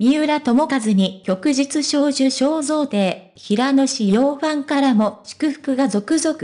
三浦友和に旭日賞受賞贈呈、平野志陽ファンからも祝福が続々。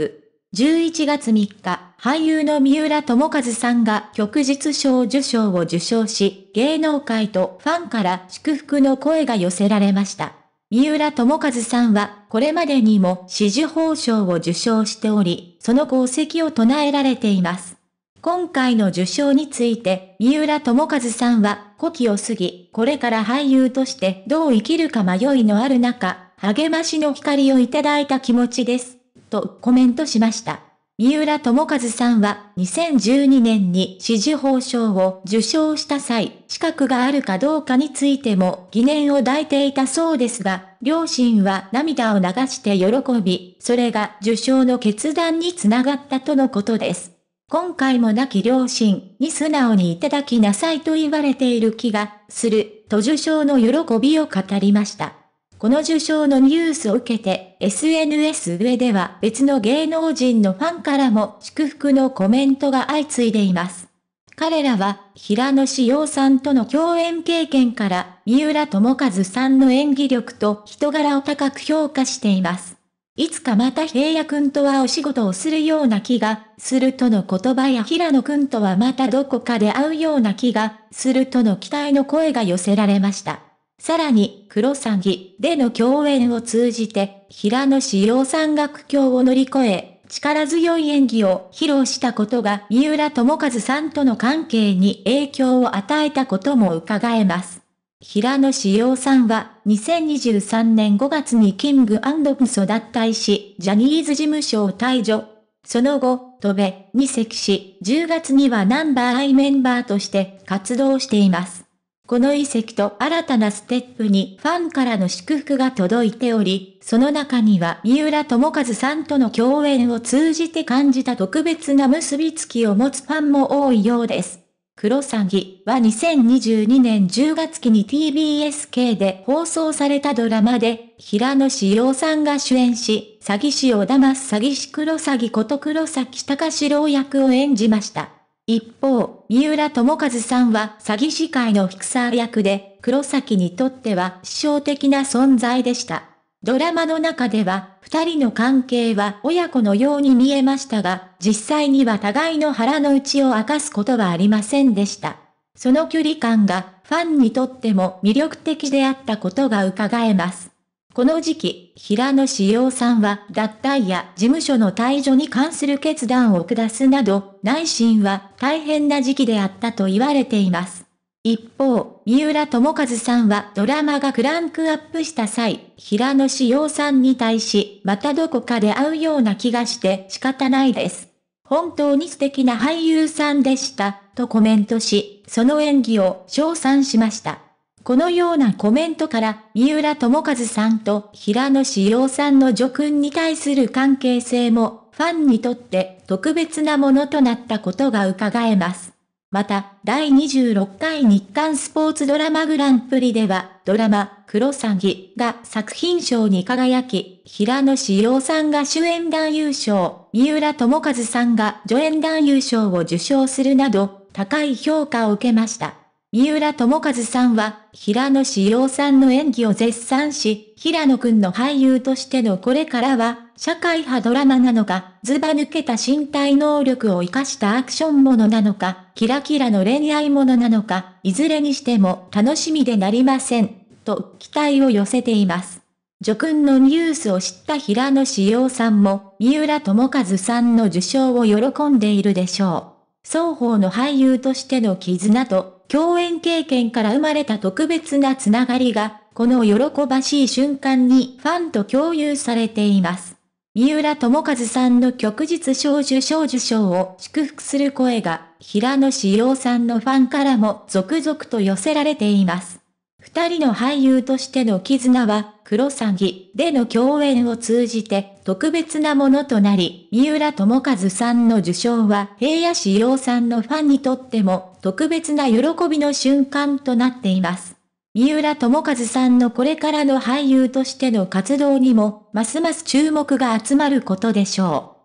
11月3日、俳優の三浦友和さんが旭日賞受賞を受賞し、芸能界とファンから祝福の声が寄せられました。三浦友和さんは、これまでにも支持報奨を受賞しており、その功績を唱えられています。今回の受賞について、三浦智和さんは、古希を過ぎ、これから俳優としてどう生きるか迷いのある中、励ましの光をいただいた気持ちです。とコメントしました。三浦智和さんは2012年に支持報奨を受賞した際、資格があるかどうかについても疑念を抱いていたそうですが、両親は涙を流して喜び、それが受賞の決断につながったとのことです。今回も亡き両親に素直にいただきなさいと言われている気がすると受賞の喜びを語りました。この受賞のニュースを受けて SNS 上では別の芸能人のファンからも祝福のコメントが相次いでいます。彼らは平野志陽さんとの共演経験から三浦智和さんの演技力と人柄を高く評価しています。いつかまた平野くんとはお仕事をするような気が、するとの言葉や平野くんとはまたどこかで会うような気が、するとの期待の声が寄せられました。さらに、黒詐欺での共演を通じて、平野志陽さんが苦境を乗り越え、力強い演技を披露したことが三浦智和さんとの関係に影響を与えたことも伺えます。平野紫耀さんは2023年5月にキングプソ脱退し、ジャニーズ事務所を退場。その後、戸部に席し、10月にはナンバーアイメンバーとして活動しています。この遺跡と新たなステップにファンからの祝福が届いており、その中には三浦智和さんとの共演を通じて感じた特別な結びつきを持つファンも多いようです。クロサギは2022年10月期に TBS k で放送されたドラマで、平野志陽さんが主演し、詐欺師を騙す詐欺師クロサギこと黒崎隆史郎役を演じました。一方、三浦智和さんは詐欺師会のフィクサー役で、黒崎にとっては師匠的な存在でした。ドラマの中では、二人の関係は親子のように見えましたが、実際には互いの腹の内を明かすことはありませんでした。その距離感がファンにとっても魅力的であったことが伺えます。この時期、平野志陽さんは脱退や事務所の退場に関する決断を下すなど、内心は大変な時期であったと言われています。一方、三浦智和さんはドラマがクランクアップした際、平野紫耀さんに対し、またどこかで会うような気がして仕方ないです。本当に素敵な俳優さんでした、とコメントし、その演技を称賛しました。このようなコメントから、三浦智和さんと平野紫耀さんの叙勲に対する関係性も、ファンにとって特別なものとなったことが伺えます。また、第26回日刊スポーツドラマグランプリでは、ドラマ、クロサギが作品賞に輝き、平野志陽さんが主演男優賞、三浦智和さんが助演男優賞を受賞するなど、高い評価を受けました。三浦智和さんは、平野志陽さんの演技を絶賛し、平野くんの俳優としてのこれからは、社会派ドラマなのか、ズバ抜けた身体能力を活かしたアクションものなのか、キラキラの恋愛ものなのか、いずれにしても楽しみでなりません、と期待を寄せています。叙勲のニュースを知った平野志陽さんも、三浦智和さんの受賞を喜んでいるでしょう。双方の俳優としての絆と共演経験から生まれた特別なつながりが、この喜ばしい瞬間にファンと共有されています。三浦智和さんの曲日賞受賞受賞を祝福する声が、平野志陽さんのファンからも続々と寄せられています。二人の俳優としての絆は、黒詐欺での共演を通じて特別なものとなり、三浦智和さんの受賞は平野志陽さんのファンにとっても特別な喜びの瞬間となっています。三浦智和さんのこれからの俳優としての活動にも、ますます注目が集まることでしょう。